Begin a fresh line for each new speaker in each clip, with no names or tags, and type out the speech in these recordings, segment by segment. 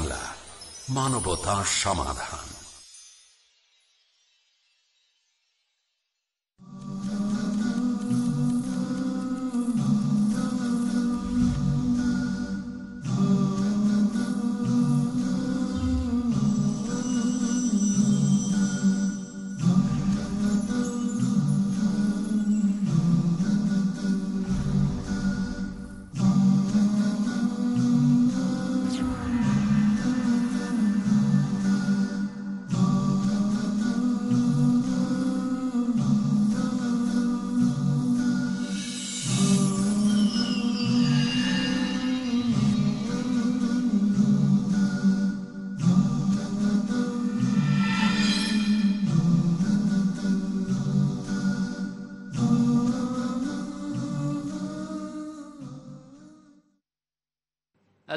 বাংলা মানবতা সমাধান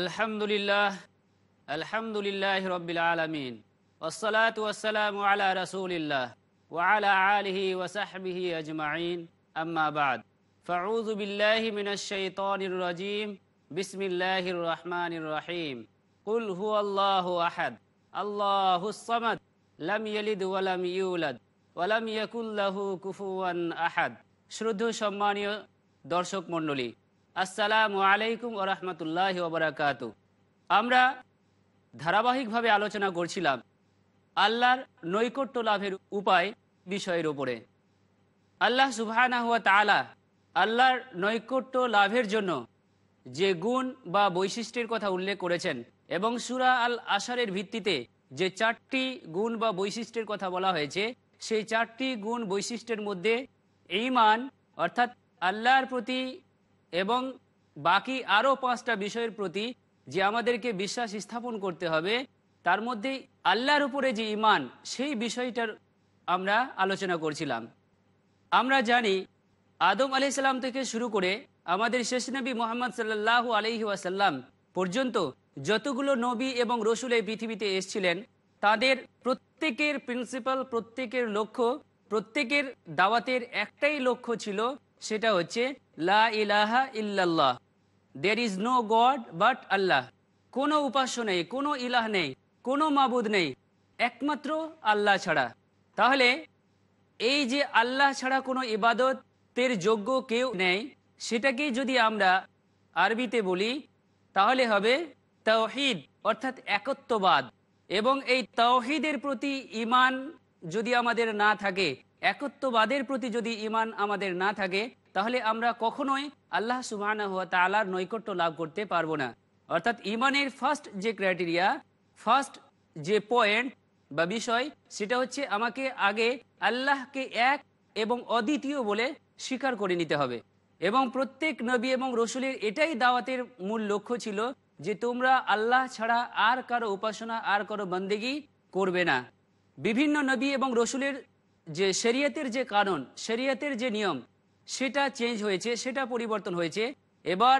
الحمد لله الحمد لله رب العالمين والصلاة والسلام على رسول الله وعلى آله وصحبه أجمعين أما بعد فأعوذ بالله من الشيطان الرجيم بسم الله الرحمن الرحيم قل هو الله أحد الله الصمد لم يلد ولم يولد ولم يكن له كفوا أحد শ্রদ্ধ সম্মানীয় দর্শক মণ্ডলী আসসালামু আলাইকুম ওরহমতুল্লাহ ওবরাকাত আমরা ধারাবাহিকভাবে আলোচনা করছিলাম আল্লাহর নৈকট্য লাভের উপায় বিষয়ের ওপরে আল্লাহ সুবাহানা হুয়া তালা আল্লাহর নৈকট্য লাভের জন্য যে গুণ বা বৈশিষ্ট্যের কথা উল্লেখ করেছেন এবং সুরা আল আশারের ভিত্তিতে যে চারটি গুণ বা বৈশিষ্ট্যের কথা বলা হয়েছে সেই চারটি গুণ বৈশিষ্ট্যের মধ্যে ইমান অর্থাৎ আল্লাহর প্রতি এবং বাকি আরও পাঁচটা বিষয়ের প্রতি যে আমাদেরকে বিশ্বাস স্থাপন করতে হবে তার মধ্যে আল্লাহর উপরে যে ইমান সেই বিষয়টার আমরা আলোচনা করছিলাম আমরা জানি আদম আলি সাল্লাম থেকে শুরু করে আমাদের শেষ নবী মোহাম্মদ সাল্লাহ আলহি ওয়াসাল্লাম পর্যন্ত যতগুলো নবী এবং রসুল এই পৃথিবীতে এসছিলেন তাদের প্রত্যেকের প্রিন্সিপাল প্রত্যেকের লক্ষ্য প্রত্যেকের দাওয়াতের একটাই লক্ষ্য ছিল সেটা হচ্ছে লা ইলাহা ইল্লাল্লাহ there is no god but Allah কোনো উপাস্য নেই কোনো ইলাহ নেই কোনো মাবুদ নেই একমাত্র আল্লাহ ছাড়া তাহলে এই যে আল্লাহ ছাড়া কোনো ইবাদতের যোগ্য কেউ নেই সেটাকে যদি আমরা আরবিতে বলি তাহলে হবে তাওহিদ অর্থাৎ একত্ববাদ এবং এই তাওহিদের প্রতি ইমান যদি আমাদের না থাকে একত্ববাদের প্রতি যদি ইমান আমাদের না থাকে তাহলে আমরা কখনোই আল্লাহ সুবাহ তালার নৈকট্য লাভ করতে পারবো না অর্থাৎ ইমানের ফার্স্ট যে ক্রাইটেরিয়া ফার্স্ট যে পয়েন্ট বা বিষয় সেটা হচ্ছে আমাকে আগে আল্লাহকে এক এবং অদ্বিতীয় বলে স্বীকার করে নিতে হবে এবং প্রত্যেক নবী এবং রসুলের এটাই দাওয়াতের মূল লক্ষ্য ছিল যে তোমরা আল্লাহ ছাড়া আর কারো উপাসনা আর কারো বন্দেগি করবে না বিভিন্ন নবী এবং রসুলের যে শেরিয়তের যে কারণ শেরিয়তের যে নিয়ম সেটা চেঞ্জ হয়েছে সেটা পরিবর্তন হয়েছে এবার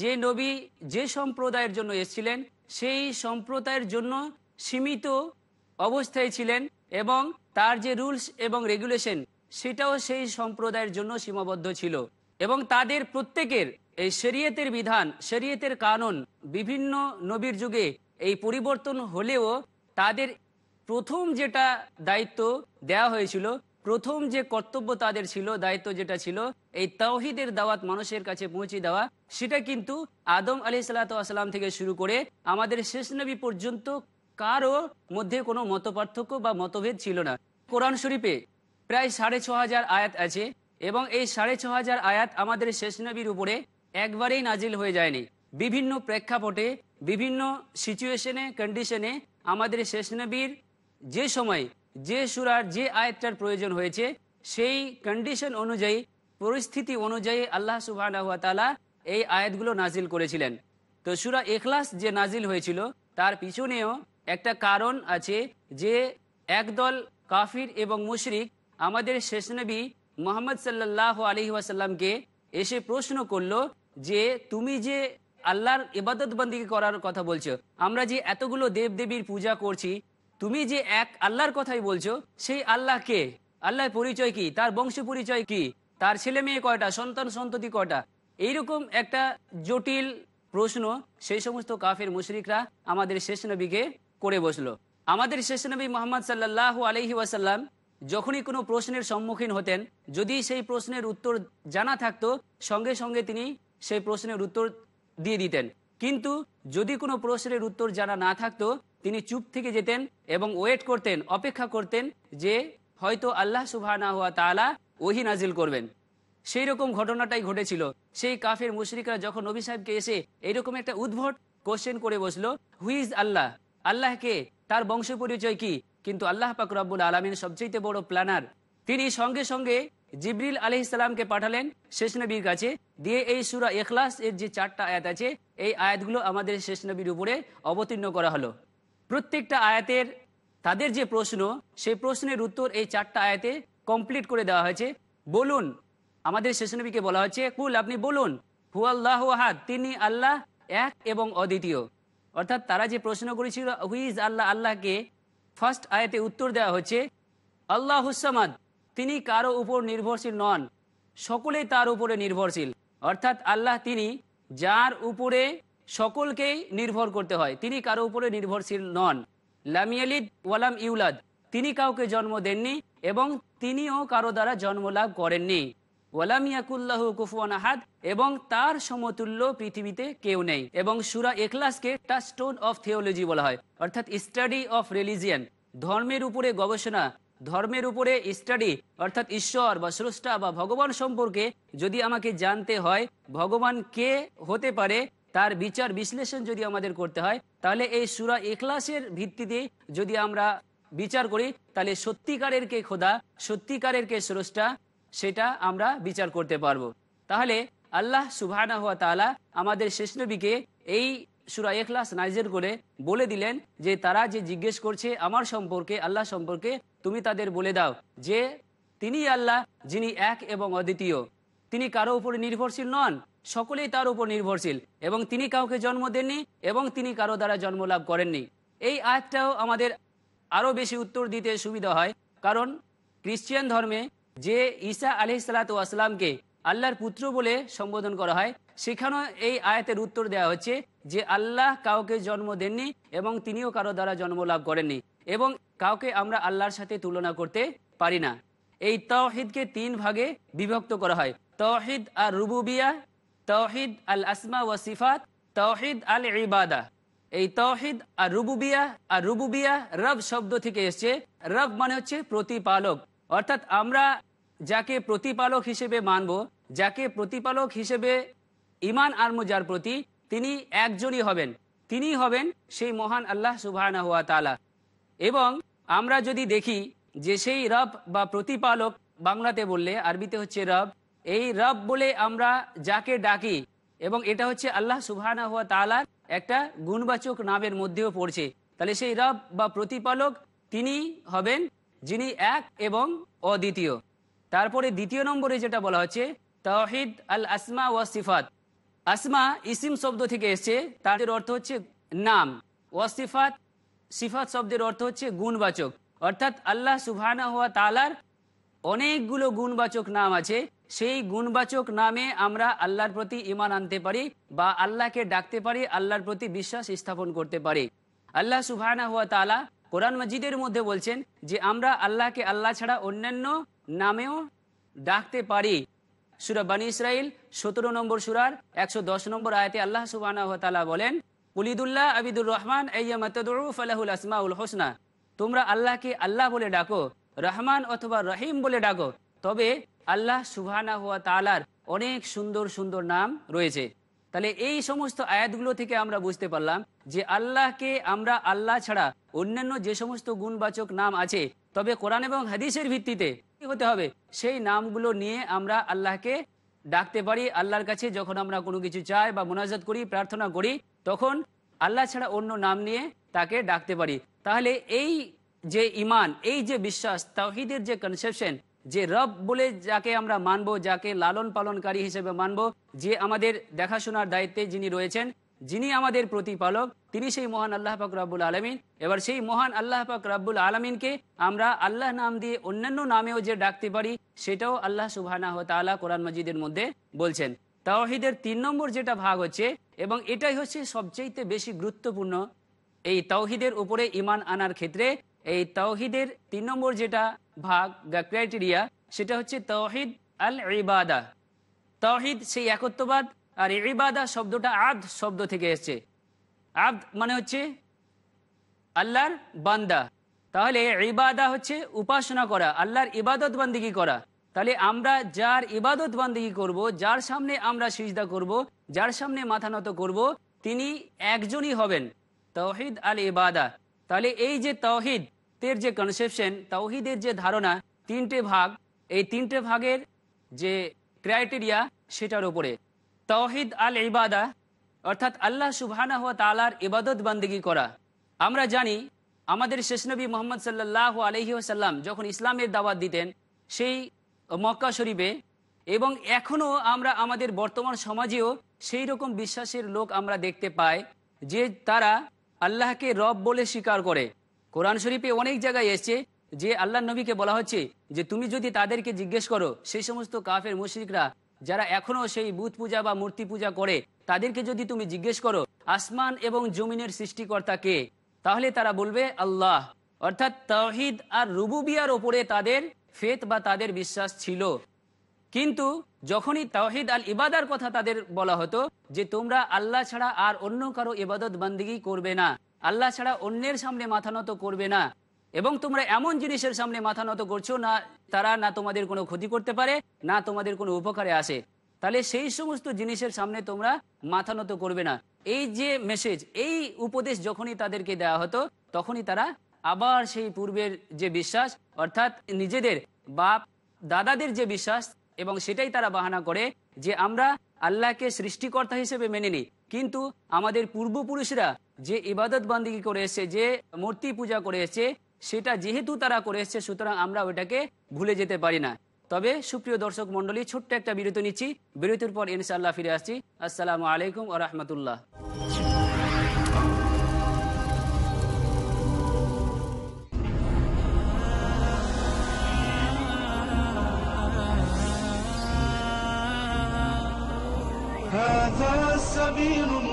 যে নবী যে সম্প্রদায়ের জন্য এসছিলেন সেই সম্প্রদায়ের জন্য সীমিত অবস্থায় ছিলেন এবং তার যে রুলস এবং রেগুলেশন সেটাও সেই সম্প্রদায়ের জন্য সীমাবদ্ধ ছিল এবং তাদের প্রত্যেকের এই শেরিয়তের বিধান শরিয়তের কানুন বিভিন্ন নবীর যুগে এই পরিবর্তন হলেও তাদের প্রথম যেটা দায়িত্ব দেয়া হয়েছিল প্রথম যে কর্তব্য তাদের ছিল দায়িত্ব যেটা ছিল এই তাওহিদের দাওয়াত মানুষের কাছে পৌঁছে দেওয়া সেটা কিন্তু আদম আলি সাল্লাতাম থেকে শুরু করে আমাদের শেষ নবী পর্যন্ত কারও মধ্যে কোনো মত বা মতভেদ ছিল না কোরআন শরীফে প্রায় সাড়ে ছ হাজার আয়াত আছে এবং এই সাড়ে ছ হাজার আয়াত আমাদের শেষ নবীর উপরে একবারেই নাজিল হয়ে যায়নি বিভিন্ন প্রেক্ষাপটে বিভিন্ন সিচুয়েশনে কন্ডিশনে আমাদের শেষ নবীর যে সময় যে সুরার যে আয়াতটার প্রয়োজন হয়েছে সেই কন্ডিশন অনুযায়ী পরিস্থিতি অনুযায়ী আল্লাহ সুবাহ এই আয়াতগুলো নাজিল করেছিলেন তো সুরা এখলাস যে নাজিল হয়েছিল তার পিছনেও একটা কারণ আছে যে একদল কাফির এবং মুশরিক আমাদের নবী মোহাম্মদ সাল্লাহ আলি ওয়াসাল্লামকে এসে প্রশ্ন করলো যে তুমি যে আল্লাহর ইবাদতবন্দি করার কথা বলছো আমরা যে এতগুলো দেবদেবীর পূজা করছি তুমি যে এক আল্লাহর কথাই বলছো সেই আল্লাহ কে আল্লাহর পরিচয় কি তার বংশ পরিচয় কি তার ছেলে মেয়ে কয়টা সন্তান সন্ততি কয়টা এইরকম একটা জটিল প্রশ্ন সেই সমস্ত কাফের মুশরিকরা আমাদের শেষ নবীকে করে বসলো আমাদের শেষ নবী মোহাম্মদ সাল্লাহ আলহি ওয়াসাল্লাম যখনই কোনো প্রশ্নের সম্মুখীন হতেন যদি সেই প্রশ্নের উত্তর জানা থাকতো সঙ্গে সঙ্গে তিনি সেই প্রশ্নের উত্তর দিয়ে দিতেন কিন্তু যদি কোনো প্রশ্নের উত্তর জানা না থাকতো তিনি চুপ থেকে যেতেন এবং ওয়েট করতেন অপেক্ষা করতেন যে হয়তো আল্লাহ সুবাহ তালা ওহি নাজিল করবেন সেই রকম ঘটনাটাই ঘটেছিল সেই কাফের মুশরিকরা যখন নবী সাহেবকে এসে এইরকম একটা উদ্ভট কোশ্চেন করে বসলো হুইজ আল্লাহ আল্লাহকে তার বংশ পরিচয় কি কিন্তু আল্লাহ পাক রব্বুল আলমিন সবচেয়ে বড় প্ল্যানার তিনি সঙ্গে সঙ্গে জিবরিল আলি ইসলামকে পাঠালেন শেষ নবীর কাছে দিয়ে এই সুরা এখলাস এর যে চারটা আয়াত আছে এই আয়াতগুলো আমাদের শেষ নবীর উপরে অবতীর্ণ করা হলো প্রত্যেকটা আয়াতের তাদের যে প্রশ্ন সেই প্রশ্নের উত্তর এই চারটা আয়াতে কমপ্লিট করে দেওয়া হয়েছে বলুন আমাদের শেষনবীকে বলা হয়েছে কুল আপনি বলুন হুয়াল্লাহ আহাদ তিনি আল্লাহ এক এবং অদ্বিতীয় অর্থাৎ তারা যে প্রশ্ন করেছিল হুইজ আল্লাহ আল্লাহকে ফার্স্ট আয়াতে উত্তর দেওয়া হচ্ছে আল্লাহ হুসামাদ তিনি কারো উপর নির্ভরশীল নন সকলেই তার উপরে নির্ভরশীল অর্থাৎ আল্লাহ তিনি যার উপরে সকলকেই নির্ভর করতে হয় তিনি কারো উপরে নির্ভরশীল নন লামিয়ালিদ ওয়ালাম ইউলাদ তিনি কাউকে জন্ম দেননি এবং তিনিও কারো দ্বারা জন্ম লাভ করেননি ওয়ালাম কুফুয়ান আহাদ এবং তার সমতুল্য পৃথিবীতে কেউ নেই এবং সুরা এখলাসকে স্টোন অফ থিওলজি বলা হয় অর্থাৎ স্টাডি অফ রিলিজিয়ান ধর্মের উপরে গবেষণা ধর্মের উপরে স্টাডি অর্থাৎ ঈশ্বর বা স্রষ্টা বা ভগবান সম্পর্কে যদি আমাকে জানতে হয় ভগবান কে হতে পারে তার বিচার বিশ্লেষণ যদি আমাদের করতে হয় তাহলে এই সুরা এখলাসের ভিত্তিতে যদি আমরা বিচার করি তাহলে সত্যিকারের কে খোদা সত্যিকারের কে স্রষ্টা সেটা আমরা বিচার করতে পারবো তাহলে আল্লাহ সুবাহানা হওয়া তালা আমাদের শেষ নবীকে এই সুরা এখলাস নাইজের করে বলে দিলেন যে তারা যে জিজ্ঞেস করছে আমার সম্পর্কে আল্লাহ সম্পর্কে তুমি তাদের বলে দাও যে তিনি আল্লাহ যিনি এক এবং অদ্বিতীয় তিনি কারো উপরে নির্ভরশীল নন সকলেই তার উপর নির্ভরশীল এবং তিনি কাউকে জন্ম দেননি এবং তিনি কারো দ্বারা জন্ম লাভ করেননি এই আয়াতটাও আমাদের আরও বেশি উত্তর দিতে সুবিধা হয় কারণ খ্রিস্টিয়ান ধর্মে যে ঈসা আলি সালাতামকে আল্লাহর পুত্র বলে সম্বোধন করা হয় সেখানেও এই আয়াতের উত্তর দেয়া হচ্ছে যে আল্লাহ কাউকে জন্ম দেননি এবং তিনিও কারো দ্বারা জন্ম লাভ করেননি এবং কাউকে আমরা আল্লাহর সাথে তুলনা করতে পারি না এই তহিদকে তিন ভাগে বিভক্ত করা হয় তহিদ আর রুবুবিয়া তৌহিদ আল আসমা ওয়া সিফাত তৌহিদ আল ইবাদা এই তৌহিদ আর রুবুবিয়া আর রুবুবিয়া রব শব্দ থেকে এসছে রব মানে হচ্ছে প্রতিপালক অর্থাৎ আমরা যাকে প্রতিপালক হিসেবে মানব যাকে প্রতিপালক হিসেবে ইমান আর যার প্রতি তিনি একজনই হবেন তিনি হবেন সেই মহান আল্লাহ সুবাহ তালা এবং আমরা যদি দেখি যে সেই রব বা প্রতিপালক বাংলাতে বললে আরবিতে হচ্ছে রব এই রব বলে আমরা যাকে ডাকি এবং এটা হচ্ছে আল্লাহ সুবাহ তালার একটা গুণবাচক নামের মধ্যেও পড়ছে তাহলে সেই রব বা প্রতিপালক তিনি হবেন যিনি এক এবং অদ্বিতীয় তারপরে দ্বিতীয় নম্বরে যেটা বলা হচ্ছে তাহিদ আল আসমা ওয়া সিফাত আসমা ইসিম শব্দ থেকে এসছে তাদের অর্থ হচ্ছে নাম ওয়াসিফাত সিফাত শব্দের অর্থ হচ্ছে গুণবাচক অর্থাৎ আল্লাহ সুবাহ তালার অনেকগুলো গুণবাচক নাম আছে সেই গুণবাচক নামে আমরা আল্লাহর প্রতি ইমান আনতে পারি বা আল্লাহকে ডাকতে পারি আল্লাহর প্রতি বিশ্বাস স্থাপন করতে পারি আল্লাহ সুহায়না হুয়া তালা কোরআন মজিদের মধ্যে বলছেন যে আমরা আল্লাহকে আল্লাহ ছাড়া অন্যান্য নামেও ডাকতে পারি সুরা বানী ইসরাইল সতেরো নম্বর সুরার একশো দশ নম্বর আয়তে আল্লাহ সুবাহ বলেন উলিদুল্লাহ আবিদুর রহমান আসমাউল হোসনা তোমরা আল্লাহকে আল্লাহ বলে ডাকো রহমান অথবা রহিম বলে ডাকো তবে আল্লাহ সুহানা হুয়া তালার অনেক সুন্দর সুন্দর নাম রয়েছে তাহলে এই সমস্ত আয়াতগুলো থেকে আমরা বুঝতে পারলাম যে আল্লাহকে আমরা আল্লাহ ছাড়া অন্যান্য যে সমস্ত গুণবাচক নাম আছে তবে কোরআন এবং হাদিসের ভিত্তিতে হতে হবে সেই নামগুলো নিয়ে আমরা আল্লাহকে ডাকতে পারি আল্লাহর কাছে যখন আমরা কোনো কিছু চাই বা মোনাজাত করি প্রার্থনা করি তখন আল্লাহ ছাড়া অন্য নাম নিয়ে তাকে ডাকতে পারি তাহলে এই যে ইমান এই যে বিশ্বাস তাহিদের যে কনসেপশন যে রব বলে যাকে আমরা মানবো যাকে লালন পালনকারী হিসেবে মানবো যে আমাদের দেখাশোনার দায়িত্বে যিনি রয়েছেন যিনি আমাদের প্রতিপালক তিনি সেই মহান আল্লাহ পাক রাব্বুল আলমিন এবার সেই মহান আল্লাহ পাক রাব্বুল আলমিনকে আমরা আল্লাহ নাম দিয়ে অন্যান্য নামেও যে ডাকতে পারি সেটাও আল্লাহ সুবাহ তালা কোরআন মজিদের মধ্যে বলছেন তাওহিদের তিন নম্বর যেটা ভাগ হচ্ছে এবং এটাই হচ্ছে সবচেয়ে বেশি গুরুত্বপূর্ণ এই তাওহিদের উপরে ইমান আনার ক্ষেত্রে এই তৌহিদের তিন নম্বর যেটা ভাগ ক্রাইটেরিয়া সেটা হচ্ছে তৌহিদ আল ইবাদা তৌহিদ সেই একত্ববাদ আর ইবাদা শব্দটা আব্দ শব্দ থেকে এসছে আব্দ মানে হচ্ছে আল্লাহর বান্দা তাহলে ইবাদা হচ্ছে উপাসনা করা আল্লাহর ইবাদত বান্দিগি করা তাহলে আমরা যার ইবাদত বান্দিগি করব যার সামনে আমরা সিজদা করব যার সামনে মাথা নত করব তিনি একজনই হবেন তৌহিদ আল ইবাদা তাহলে এই যে তৌহিদ তাওহিদের যে কনসেপশন তাওহিদের যে ধারণা তিনটে ভাগ এই তিনটে ভাগের যে ক্রাইটেরিয়া সেটার উপরে তাওহিদ আল ইবাদা অর্থাৎ আল্লাহ সুবহানা হওয়া তালার ইবাদত বান্দিগি করা আমরা জানি আমাদের শেষনবী মোহাম্মদ সাল্লাহ আলহিউসাল্লাম যখন ইসলামের দাওয়াত দিতেন সেই মক্কা শরীফে এবং এখনও আমরা আমাদের বর্তমান সমাজেও সেই রকম বিশ্বাসের লোক আমরা দেখতে পাই যে তারা আল্লাহকে রব বলে স্বীকার করে কোরআন শরীফে অনেক জায়গায় এসছে যে আল্লাহ নবীকে বলা হচ্ছে যে তুমি যদি তাদেরকে জিজ্ঞেস করো সেই সমস্ত কাফের মুশ্রিকরা যারা এখনো সেই বুথ পূজা বা মূর্তি পূজা করে তাদেরকে যদি তুমি জিজ্ঞেস করো আসমান এবং জমিনের সৃষ্টিকর্তা কে তাহলে তারা বলবে আল্লাহ অর্থাৎ তহিদ আর রুবুবিয়ার ওপরে তাদের ফেত বা তাদের বিশ্বাস ছিল কিন্তু যখনই তাওহিদ আল ইবাদার কথা তাদের বলা হতো যে তোমরা আল্লাহ ছাড়া আর অন্য কারো ইবাদত বান্দিগি করবে না আল্লাহ ছাড়া অন্যের সামনে মাথা নত করবে না এবং তোমরা এমন জিনিসের সামনে মাথা নত করছো না তারা না তোমাদের কোনো ক্ষতি করতে পারে না তোমাদের কোনো উপকারে আসে তাহলে সেই সমস্ত জিনিসের সামনে তোমরা মাথা নত করবে না এই যে মেসেজ এই উপদেশ যখনই তাদেরকে দেওয়া হতো তখনই তারা আবার সেই পূর্বের যে বিশ্বাস অর্থাৎ নিজেদের বাপ দাদাদের যে বিশ্বাস এবং সেটাই তারা বাহানা করে যে আমরা আল্লাহকে সৃষ্টিকর্তা হিসেবে মেনে নিই কিন্তু আমাদের পূর্বপুরুষরা যে ইবাদত বান্দিগি করে এসছে যে মূর্তি পূজা করে এসছে সেটা যেহেতু তারা করে এসছে সুতরাং আমরা ওটাকে ভুলে যেতে পারি না তবে সুপ্রিয় দর্শক মন্ডলী ছোট্ট একটা বিরতি নিচ্ছি বিরতির পর ইনশাল্লাহ ফিরে আসছি আসসালাম আলাইকুম আ রহমতুল্লাহ
هذا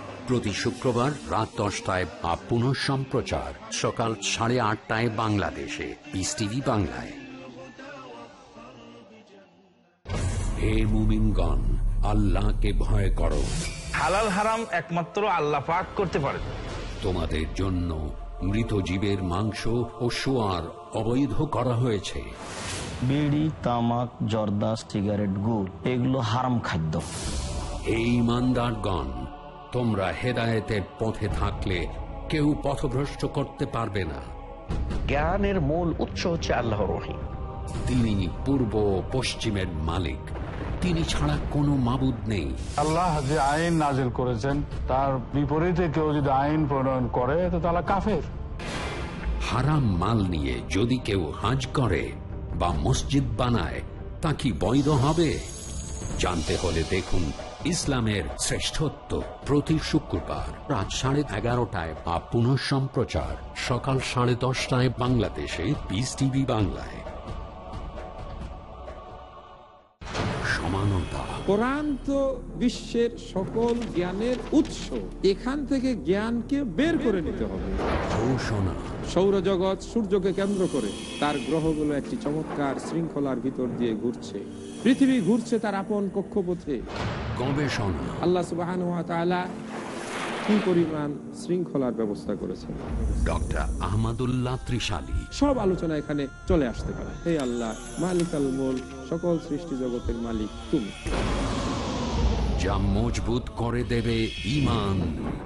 প্রতি শুক্রবার রাত দশটায় বা পুনঃ সম্প্রচার সকাল সাড়ে আটটায় বাংলাদেশে পিস টিভি বাংলায় হে মুমিনগণ আল্লাহকে ভয় করো হালাল হারাম একমাত্র আল্লাহ পাক করতে পারে তোমাদের জন্য মৃত জীবের মাংস ও সোয়ার অবৈধ করা হয়েছে বিড়ি তামাক জর্দা সিগারেট গুড় এগুলো হারাম খাদ্য এই ইমানদারগণ তোমরা হেদায়েতের পথে থাকলে কেউ পথভ্রষ্ট করতে পারবে না জ্ঞানের মূল উৎস হচ্ছে আল্লাহ রহিম তিনি পূর্ব পশ্চিমের মালিক তিনি ছাড়া কোনো মাবুদ নেই আল্লাহ যে আইন নাজিল করেছেন তার বিপরীতে কেউ যদি আইন প্রণয়ন করে তো তারা কাফের হারাম মাল নিয়ে যদি কেউ হাজ করে বা মসজিদ বানায় তা কি বৈধ হবে জানতে হলে দেখুন ইসলামের শ্রেষ্ঠত্ব প্রতি শুক্রবার রাত সাড়ে এগারোটায় বা পুনঃ সম্প্রচার সকাল সাড়ে দশটায় বাংলাদেশে পিস টিভি বাংলায় সমানতা কোরআন বিশ্বের সকল জ্ঞানের উৎস এখান থেকে জ্ঞানকে বের করে নিতে হবে ঘোষণা সৌরজগৎ সূর্যকে কেন্দ্র করে তার গ্রহগুলো একটি চমৎকার শৃঙ্খলার ভিতর দিয়ে ঘুরছে পৃথিবী ঘুরছে তার আপন কক্ষপথে গবেষণা আল্লাহ সুবাহ কি পরিমাণ শৃঙ্খলার ব্যবস্থা ডক্টর ত্রিশালী সব আলোচনা এখানে চলে আসতে পারে হে আল্লাহ মালিক সকল মালিক তুমি যা মজবুত করে দেবে ইমান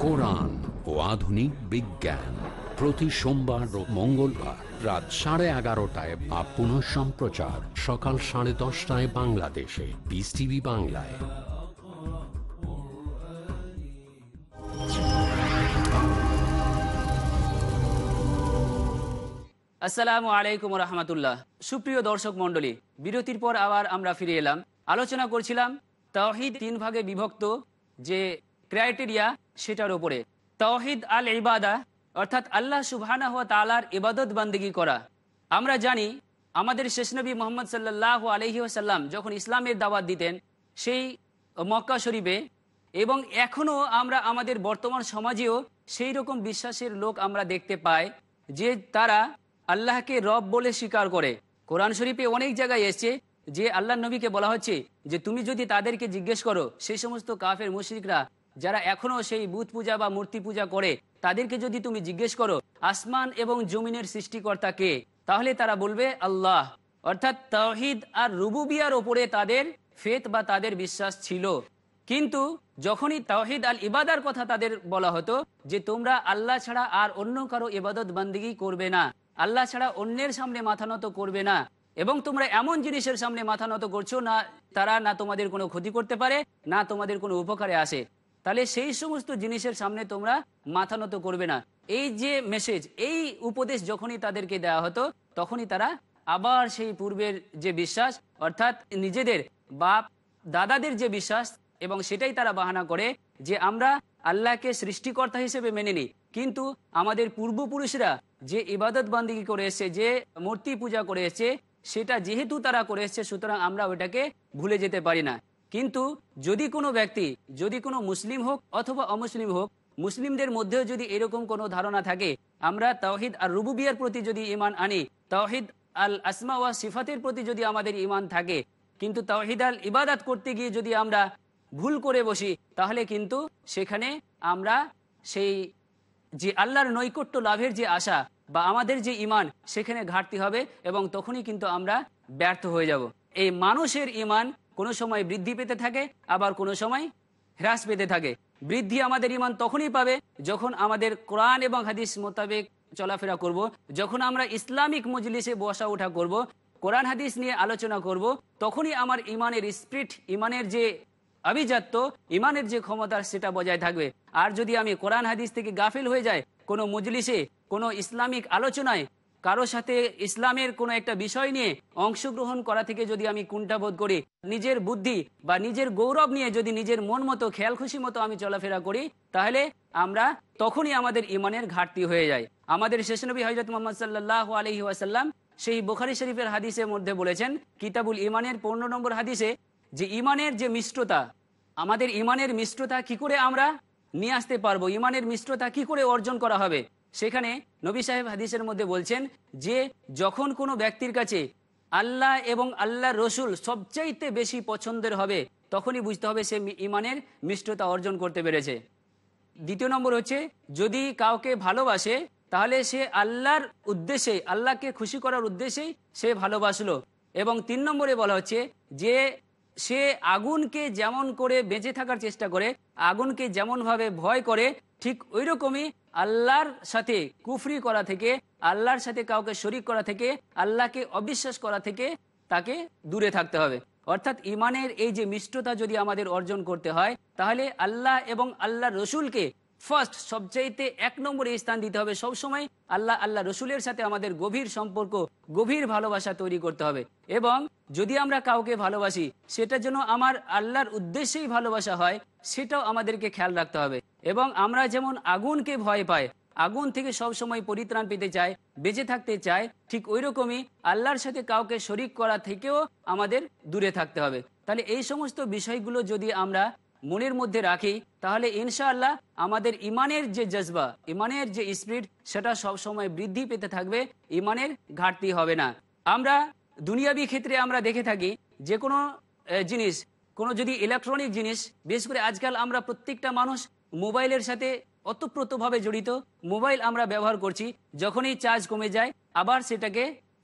কোরআন ও আধুনিক বিজ্ঞান প্রতি সোমবার ও মঙ্গলবার রাত সাড়ে এগারোটায় বা পুনঃ সম্প্রচার সকাল সাড়ে দশটায় বাংলাদেশে বিস টিভি বাংলায়
আসসালামু আলাইকুম রহমতুল্লাহ সুপ্রিয় দর্শক মন্ডলী বিরতির পর আবার আমরা ফিরে এলাম আলোচনা করছিলাম তাহিদ তিন ভাগে বিভক্ত যে ক্রাইটেরিয়া সেটার ওপরে তাহিদ আল ইবাদা অর্থাৎ আল্লাহ সুবাহানা হওয়া তালার ইবাদত বান্দিগি করা আমরা জানি আমাদের শেষ নবী মোহাম্মদ সাল্লাহ আলহি আসাল্লাম যখন ইসলামের দাওয়াত দিতেন সেই মক্কা শরীফে এবং এখনও আমরা আমাদের বর্তমান সমাজেও সেই রকম বিশ্বাসের লোক আমরা দেখতে পাই যে তারা আল্লাহকে রব বলে স্বীকার করে কোরআন শরীফে অনেক জায়গায় এসছে যে আল্লাহ নবীকে বলা হচ্ছে যে তুমি যদি তাদেরকে জিজ্ঞেস করো সেই সমস্ত কাফের মুশ্রিকরা যারা এখনো সেই বুথ পূজা বা মূর্তি পূজা করে তাদেরকে যদি তুমি জিজ্ঞেস করো আসমান এবং জমিনের সৃষ্টিকর্তা কে তাহলে তারা বলবে আল্লাহ অর্থাৎ তহিদ আর রুবুবিয়ার ওপরে তাদের ফেত বা তাদের বিশ্বাস ছিল কিন্তু যখনই তাহিদ আল ইবাদার কথা তাদের বলা হতো যে তোমরা আল্লাহ ছাড়া আর অন্য কারো ইবাদত বান্দিগি করবে না আল্লাহ ছাড়া অন্যের সামনে মাথা নত করবে না এবং তোমরা এমন জিনিসের সামনে মাথা নত করছো না তারা না তোমাদের কোনো ক্ষতি করতে পারে না তোমাদের কোনো উপকারে আসে তাহলে সেই সমস্ত জিনিসের সামনে তোমরা মাথা নত করবে না এই যে মেসেজ এই উপদেশ যখনই তাদেরকে দেয়া হতো তখনই তারা আবার সেই পূর্বের যে বিশ্বাস অর্থাৎ নিজেদের বাপ দাদাদের যে বিশ্বাস এবং সেটাই তারা বাহানা করে যে আমরা আল্লাহকে সৃষ্টিকর্তা হিসেবে মেনে নিই কিন্তু আমাদের পূর্বপুরুষরা যে ইবাদত বান্দি করে এসছে যে মূর্তি পূজা করে এসছে সেটা যেহেতু তারা করে এসছে সুতরাং আমরা ওটাকে ভুলে যেতে পারি না কিন্তু যদি কোনো ব্যক্তি যদি কোনো মুসলিম হোক অথবা অমুসলিম হোক মুসলিমদের মধ্যেও যদি এরকম কোনো ধারণা থাকে আমরা তাওহিদ আর রুবুবিয়ার প্রতি যদি ইমান আনি তাওহিদ আল আসমা ওয়া সিফাতের প্রতি যদি আমাদের ইমান থাকে কিন্তু তাওহিদ আল ইবাদাত করতে গিয়ে যদি আমরা ভুল করে বসি তাহলে কিন্তু সেখানে আমরা সেই যে আল্লাহর নৈকট্য লাভের যে আশা বা আমাদের যে ইমান সেখানে ঘাটতি হবে এবং তখনই কিন্তু আমরা ব্যর্থ হয়ে যাব এই মানুষের ইমান কোনো সময় বৃদ্ধি পেতে থাকে আবার কোনো সময় হ্রাস পেতে থাকে বৃদ্ধি আমাদের ইমান তখনই পাবে যখন আমাদের কোরআন এবং হাদিস মোতাবেক চলাফেরা করব। যখন আমরা ইসলামিক মজলিসে বসা ওঠা করব। কোরআন হাদিস নিয়ে আলোচনা করব। তখনই আমার ইমানের স্প্রিট ইমানের যে আভিজাত্য ইমানের যে ক্ষমতা সেটা বজায় থাকবে আর যদি আমি কোরআন হাদিস থেকে গাফিল হয়ে যাই কোনো মজলিসে কোনো ইসলামিক আলোচনায় কারো সাথে ইসলামের কোনো একটা বিষয় নিয়ে অংশগ্রহণ করা থেকে যদি আমি কুণ্ঠাবোধ করি নিজের বুদ্ধি বা নিজের গৌরব নিয়ে যদি নিজের মন মতো খেয়াল খুশি মতো আমি চলাফেরা করি তাহলে আমরা তখনই আমাদের ইমানের ঘাটতি হয়ে যায় আমাদের নবী হজরত মোহাম্মদ সাল্লাহ আলহি ওয়াসাল্লাম সেই বোখারি শরীফের হাদিসের মধ্যে বলেছেন কিতাবুল ইমানের পনেরো নম্বর হাদিসে যে ইমানের যে মিষ্টতা আমাদের ইমানের মিষ্টতা কি করে আমরা নিয়ে আসতে পারবো ইমানের মিষ্টতা কি করে অর্জন করা হবে সেখানে নবী সাহেব হাদিসের মধ্যে বলছেন যে যখন কোনো ব্যক্তির কাছে আল্লাহ এবং আল্লাহ রসুল সবচাইতে বেশি পছন্দের হবে তখনই বুঝতে হবে সে ইমানের মিষ্টতা অর্জন করতে পেরেছে দ্বিতীয় নম্বর হচ্ছে যদি কাউকে ভালোবাসে তাহলে সে আল্লাহর উদ্দেশ্যে আল্লাহকে খুশি করার উদ্দেশ্যেই সে ভালোবাসলো এবং তিন নম্বরে বলা হচ্ছে যে সে আগুনকে যেমন করে বেঁচে থাকার চেষ্টা করে আগুনকে যেমনভাবে ভয় করে ঠিক ওই রকমই আল্লাহর সাথে কুফরি করা থেকে আল্লাহর সাথে কাউকে শরিক করা থেকে আল্লাহকে অবিশ্বাস করা থেকে তাকে দূরে থাকতে হবে অর্থাৎ ইমানের এই যে মিষ্টতা যদি আমাদের অর্জন করতে হয় তাহলে আল্লাহ এবং আল্লাহ রসুলকে ফার্স্ট সবচাইতে এক নম্বরে স্থান দিতে হবে সবসময় আল্লাহ আল্লাহ রসুলের সাথে আমাদের গভীর সম্পর্ক গভীর ভালোবাসা তৈরি করতে হবে এবং যদি আমরা কাউকে ভালোবাসি সেটা যেন আমার আল্লাহর উদ্দেশ্যেই ভালোবাসা হয় সেটাও আমাদেরকে খেয়াল রাখতে হবে এবং আমরা যেমন আগুনকে ভয় পাই আগুন থেকে সবসময় পরিত্রাণ পেতে চাই বেঁচে থাকতে চাই ঠিক ওই রকমই আল্লাহর সাথে কাউকে শরিক করা থেকেও আমাদের দূরে থাকতে হবে তাহলে এই সমস্ত বিষয়গুলো যদি আমরা মনের মধ্যে রাখি তাহলে ইনশাআল্লাহ আমাদের ইমানের যে জজবা ইমানের যে স্পিরিট সেটা সবসময় বৃদ্ধি পেতে থাকবে ইমানের ঘাটতি হবে না আমরা দুনিয়াবি ক্ষেত্রে আমরা দেখে থাকি যে কোনো জিনিস কোনো যদি ইলেকট্রনিক জিনিস বিশেষ করে আজকাল আমরা প্রত্যেকটা মানুষ মোবাইলের সাথে অতপ্রতভাবে জড়িত মোবাইল আমরা ব্যবহার করছি যখনই চার্জ কমে যায় আবার সেটাকে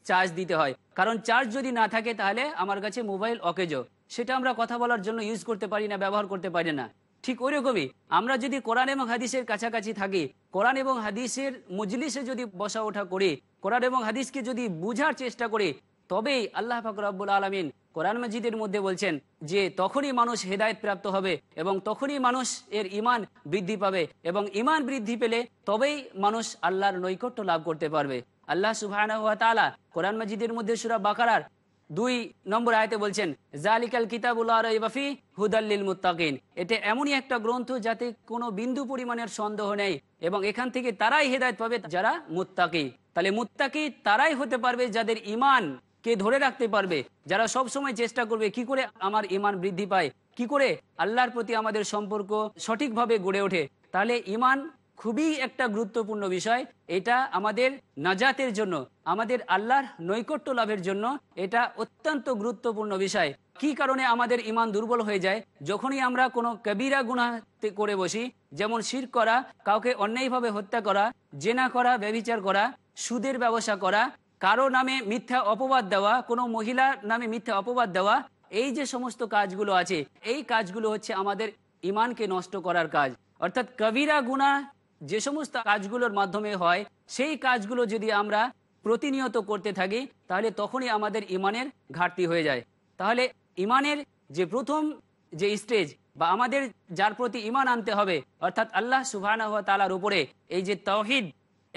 চার্জ দিতে হয় কারণ চার্জ যদি না থাকে তাহলে আমার কাছে মোবাইল অকেজ সেটা আমরা কথা বলার জন্য ইউজ করতে পারি না ব্যবহার করতে পারি না ঠিক ওই রকমই আমরা যদি কোরআন এবং হাদিসের কাছাকাছি থাকি কোরআন এবং হাদিসের মজলিসে যদি বসা ওঠা করি কোরআন এবং হাদিসকে যদি বুঝার চেষ্টা করি তবেই আল্লাহ ফাকর আব্বুল আলমিন কোরআন মজিদের মধ্যে বলছেন যে তখনই মানুষ হেদায়ত প্রাপ্ত হবে এবং তখনই মানুষ এর ইমান বৃদ্ধি পাবে এবং ইমান বৃদ্ধি পেলে তবেই মানুষ আল্লাহর নৈকট্য লাভ করতে পারবে আল্লাহ সুবাহ কোরআন মজিদের মধ্যে সুরা বাকারার দুই নম্বর আয়তে বলছেন জালিকাল কিতাবুল্লাহি হুদাল্লিল মুতাকিন এটা এমনই একটা গ্রন্থ যাতে কোনো বিন্দু পরিমাণের সন্দেহ নেই এবং এখান থেকে তারাই হেদায়ত পাবে যারা মুত্তাকি তাহলে মুত্তাকি তারাই হতে পারবে যাদের ইমান কে ধরে রাখতে পারবে যারা সব সময় চেষ্টা করবে কি করে আমার ইমান বৃদ্ধি পায় কি করে আল্লাহর প্রতি আমাদের সম্পর্ক সঠিকভাবে গড়ে ওঠে তাহলে ইমান খুবই একটা গুরুত্বপূর্ণ বিষয় এটা আমাদের নাজাতের জন্য আমাদের আল্লাহর নৈকট্য লাভের জন্য এটা অত্যন্ত গুরুত্বপূর্ণ বিষয় কি কারণে আমাদের ইমান দুর্বল হয়ে যায় যখনই আমরা কোনো কবিরা গুণা করে বসি যেমন শির করা কাউকে অন্যায়ভাবে হত্যা করা জেনা করা ব্যবিচার করা সুদের ব্যবসা করা কারো নামে মিথ্যা অপবাদ দেওয়া কোনো মহিলার নামে মিথ্যা অপবাদ দেওয়া এই যে সমস্ত কাজগুলো আছে এই কাজগুলো হচ্ছে আমাদের ইমানকে নষ্ট করার কাজ অর্থাৎ কবিরা গুণা যে সমস্ত কাজগুলোর মাধ্যমে হয় সেই কাজগুলো যদি আমরা প্রতিনিয়ত করতে থাকি তাহলে তখনই আমাদের ইমানের ঘাটতি হয়ে যায় তাহলে ইমানের যে প্রথম যে স্টেজ বা আমাদের যার প্রতি ইমান আনতে হবে অর্থাৎ আল্লাহ সুবাহ তালার উপরে এই যে তহিদ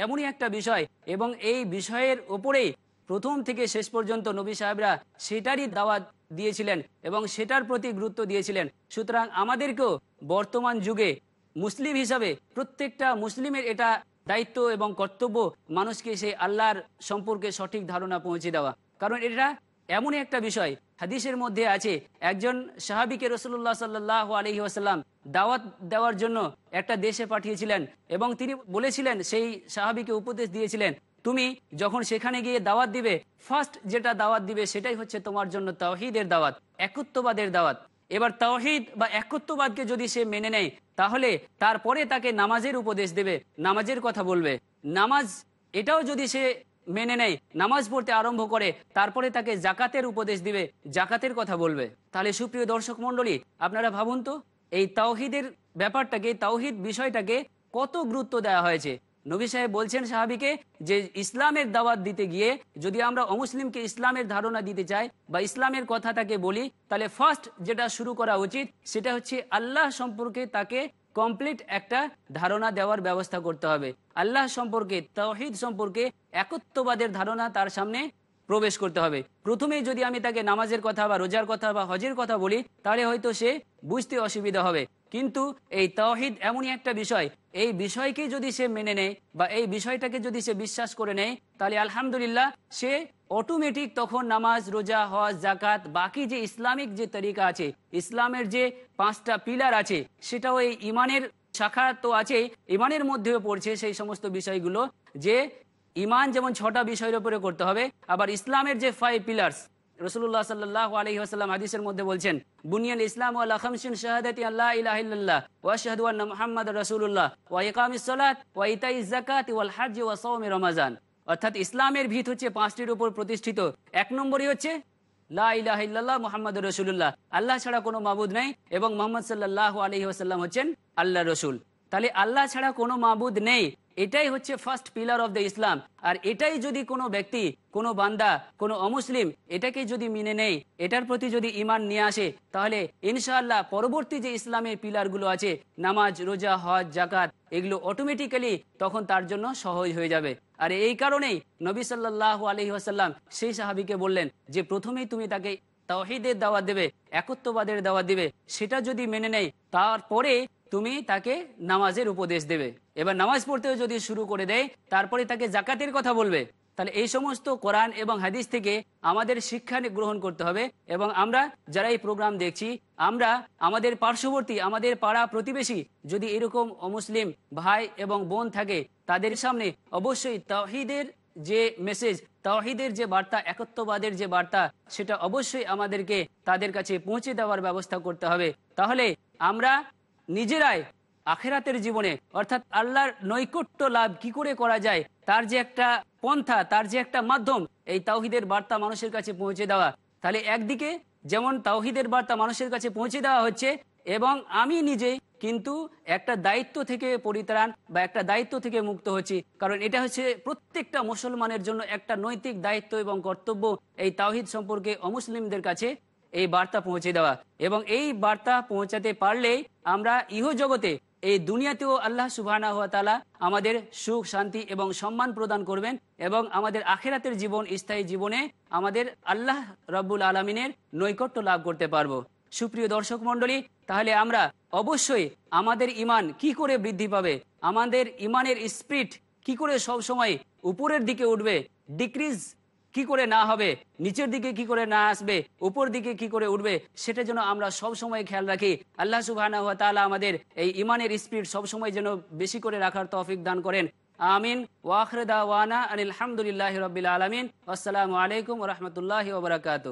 এমনই একটা বিষয় এবং এই বিষয়ের ওপরেই প্রথম থেকে শেষ পর্যন্ত নবী সাহেবরা সেটারই দাওয়াত দিয়েছিলেন এবং সেটার প্রতি গুরুত্ব দিয়েছিলেন সুতরাং আমাদেরকেও বর্তমান যুগে মুসলিম হিসাবে প্রত্যেকটা মুসলিমের এটা দায়িত্ব এবং কর্তব্য মানুষকে সেই আল্লাহর সম্পর্কে সঠিক ধারণা পৌঁছে দেওয়া কারণ এটা এমনই একটা বিষয় হাদিসের মধ্যে আছে একজন সাহাবিকে রসুল্লাহ সাল্লাহ আলহি আসাল্লাম দাওয়াত দেওয়ার জন্য একটা দেশে পাঠিয়েছিলেন এবং তিনি বলেছিলেন সেই সাহাবিকে উপদেশ দিয়েছিলেন তুমি যখন সেখানে গিয়ে দাওয়াত দিবে ফার্স্ট যেটা দাওয়াত দিবে সেটাই হচ্ছে তোমার জন্য তাহিদের দাওয়াত একত্ববাদের দাওয়াত এবার তাহিদ বা একত্ববাদকে যদি সে মেনে নেয় তাহলে তারপরে তাকে নামাজের উপদেশ দেবে নামাজের কথা বলবে নামাজ এটাও যদি সে মেনে নেয় নামাজ পড়তে আরম্ভ করে তারপরে তাকে জাকাতের উপদেশ দিবে জাকাতের কথা বলবে তাহলে সুপ্রিয় দর্শক মন্ডলী আপনারা ভাবুন তো এই তাওহিদের ব্যাপারটাকে তাওহিদ বিষয়টাকে কত গুরুত্ব দেওয়া হয়েছে নবী সাহেব বলছেন সাহাবিকে যে ইসলামের দাওয়াত দিতে গিয়ে যদি আমরা অমুসলিমকে ইসলামের ধারণা দিতে চাই বা ইসলামের কথা তাকে বলি তাহলে ফার্স্ট যেটা শুরু করা উচিত সেটা হচ্ছে আল্লাহ সম্পর্কে তাকে কমপ্লিট একটা ধারণা দেওয়ার ব্যবস্থা করতে হবে আল্লাহ সম্পর্কে তহিদ সম্পর্কে একত্ববাদের ধারণা তার সামনে প্রবেশ করতে হবে প্রথমেই যদি আমি তাকে নামাজের কথা বা রোজার কথা বা হজের কথা বলি তাহলে হয়তো সে বুঝতে অসুবিধা হবে কিন্তু এই তহিদ এমনই একটা বিষয় এই বিষয়কে যদি সে মেনে নেয় বা এই বিষয়টাকে যদি সে বিশ্বাস করে নেয় তাহলে আলহামদুলিল্লাহ সে অটোমেটিক তখন নামাজ রোজা হজ জাকাত বাকি যে ইসলামিক যে তরিকা আছে ইসলামের যে পাঁচটা পিলার আছে সেটাও এই ইমানের শাখা তো আছে ইমানের মধ্যেও পড়ছে সেই সমস্ত বিষয়গুলো যে ইমান যেমন ছটা বিষয়ের উপরে করতে হবে আবার ইসলামের যে ফাইভ পিলার্স রসুল্লাহ সাল্লাহ আলহি আসাল্লাম হাদিসের মধ্যে বলছেন বুনিয়াল ইসলাম আল্লাহ খামসিন শাহাদাতি আল্লাহ ইলাহিল্লাহ ওয়া শাহাদু আন্না মুহাম্মদ ওয়া ইকামিস সালাত ওয়া ইতাইজ জাকাত ওয়াল হজ ওয়া সাওম রমাজান অর্থাৎ ইসলামের ভিত হচ্ছে পাঁচটির উপর প্রতিষ্ঠিত এক নম্বরই হচ্ছে লাহ মোহাম্মদ রসুল্লাহ আল্লাহ ছাড়া কোনো মাবুদ নেই এবং মোহাম্মদ সাল্লাহ আলহিহাসাল্লাম হচ্ছেন আল্লাহ রসুল তাহলে আল্লাহ ছাড়া কোনো মাবুদ নেই এটাই হচ্ছে first pillar of the Islam আর এটাই যদি কোনো ব্যক্তি কোনো বান্দা কোনো অমুসলিম এটাকে যদি মেনে নেয় এটার প্রতি যদি ইমান নিয়ে আসে তাহলে ইনশাআল্লাহ পরবর্তী যে ইসলামের পিলারগুলো আছে নামাজ রোজা হজ জাকাত এগুলো অটোমেটিক্যালি তখন তার জন্য সহজ হয়ে যাবে আর এই কারণেই নবী সাল্লাহ আলহি আসাল্লাম সেই সাহাবিকে বললেন যে প্রথমেই তুমি তাকে তাহিদের দাওয়াত দেবে একত্ববাদের দাওয়াত দেবে সেটা যদি মেনে নেয় তারপরে তুমি তাকে নামাজের উপদেশ দেবে এবার নামাজ পড়তেও যদি শুরু করে দেয় তারপরে তাকে জাকাতের কথা বলবে তাহলে এই সমস্ত কোরআন এবং হাদিস থেকে আমাদের শিক্ষা গ্রহণ করতে হবে এবং আমরা যারা এই প্রোগ্রাম দেখছি আমরা আমাদের পার্শ্ববর্তী আমাদের পাড়া প্রতিবেশী যদি এরকম অমুসলিম ভাই এবং বোন থাকে তাদের সামনে অবশ্যই তাহিদের যে মেসেজ তাহিদের যে বার্তা একত্ববাদের যে বার্তা সেটা অবশ্যই আমাদেরকে তাদের কাছে পৌঁছে দেওয়ার ব্যবস্থা করতে হবে তাহলে আমরা নিজেরাই আখেরাতের জীবনে অর্থাৎ আল্লাহর নৈকট্য লাভ কি করে করা যায় তার যে একটা পন্থা তার যে একটা মাধ্যম এই তাওহিদের বার্তা মানুষের কাছে পৌঁছে দেওয়া তাহলে একদিকে যেমন তাওহিদের বার্তা মানুষের কাছে পৌঁছে দেওয়া হচ্ছে এবং আমি নিজে কিন্তু একটা দায়িত্ব থেকে পরিত্রাণ বা একটা দায়িত্ব থেকে মুক্ত হচ্ছি কারণ এটা হচ্ছে প্রত্যেকটা মুসলমানের জন্য একটা নৈতিক দায়িত্ব এবং কর্তব্য এই তাওহিদ সম্পর্কে অমুসলিমদের কাছে এই বার্তা পৌঁছে দেওয়া এবং এই বার্তা পৌঁছাতে পারলেই আমরা ইহ জগতে এই দুনিয়াতেও আল্লাহ সুবাহ আমাদের সুখ শান্তি এবং সম্মান প্রদান করবেন এবং আমাদের আখেরাতের জীবন স্থায়ী জীবনে আমাদের আল্লাহ রব্বুল আলমিনের নৈকট্য লাভ করতে পারবো সুপ্রিয় দর্শক মন্ডলী তাহলে আমরা অবশ্যই আমাদের ইমান কি করে বৃদ্ধি পাবে আমাদের ইমানের স্পিড কি করে সব সময় উপরের দিকে উঠবে ডিক্রিজ কি করে না হবে নিচের দিকে কি করে না আসবে উপর দিকে কি করে উঠবে সেটা যেন আমরা সব সময় খেয়াল রাখি আল্লাহ সুবাহ আমাদের এই ইমানের স্পিড সবসময় যেন বেশি করে রাখার তফিক দান করেন আমিন ওয়াখরদা ওয়ানা আলহামদুলিল্লাহ রবিল আলমিন আসসালামু আলাইকুম রহমতুল্লাহ ওবরাকাতু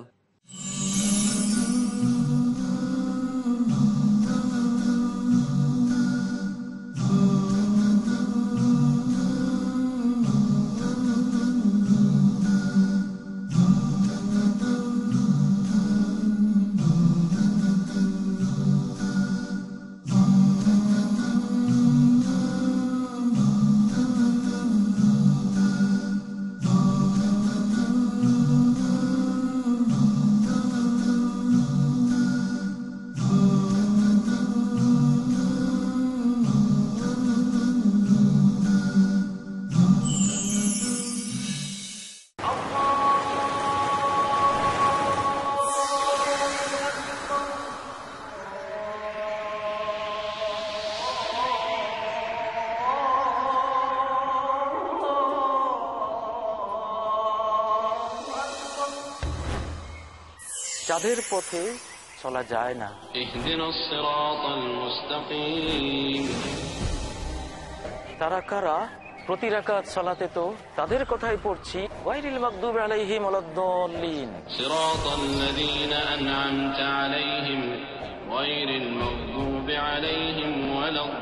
যাদের পথে চলা যায় না তারা কারা প্রতি রাকাত চলাতে তো তাদের কথাই পড়ছি গায়রিল মাগদুব আলাইহিম ওযালাদ সিরাতাল লাযীনা আন'আমতা আলাইহিম গায়রিল মাগদুব আলাইহিম ওয়ালাদ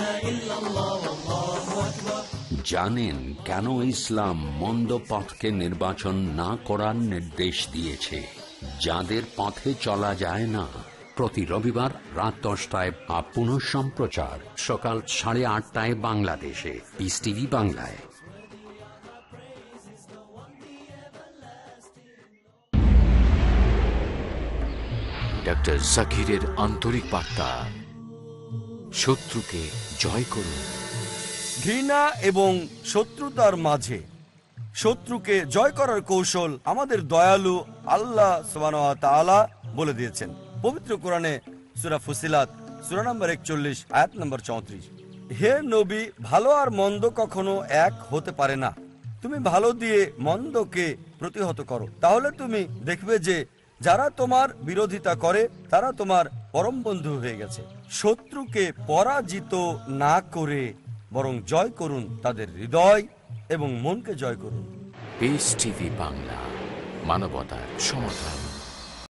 জানেন কেন ইসলাম মন্দ পথকে নির্বাচন না করার নির্দেশ দিয়েছে যাদের পথে চলা যায় না প্রতি রবিবার রাত দশটায় বা পুনঃ সম্প্রচার সকাল সাড়ে আটটায় বাংলাদেশে পিস টিভি বাংলায় ডক্টর জাকিরের আন্তরিক বার্তা শত্রুকে জয় করুন ঘৃণা এবং শত্রুতার মাঝে শত্রুকে জয় করার কৌশল আমাদের দয়ালু আল্লাহ বলে দিয়েছেন পবিত্র কোরআনে সুরা ফুসিলাত সুরা নম্বর একচল্লিশ আয়াত নম্বর চৌত্রিশ হে নবী ভালো আর মন্দ কখনো এক হতে পারে না তুমি ভালো দিয়ে মন্দকে প্রতিহত করো তাহলে তুমি দেখবে যে যারা তোমার বিরোধিতা করে তারা তোমার পরম বন্ধু হয়ে গেছে শত্রুকে পরাজিত না করে বরং জয় করুন তাদের হৃদয় এবং মনকে জয় করুন বাংলা মানবতার সমাধান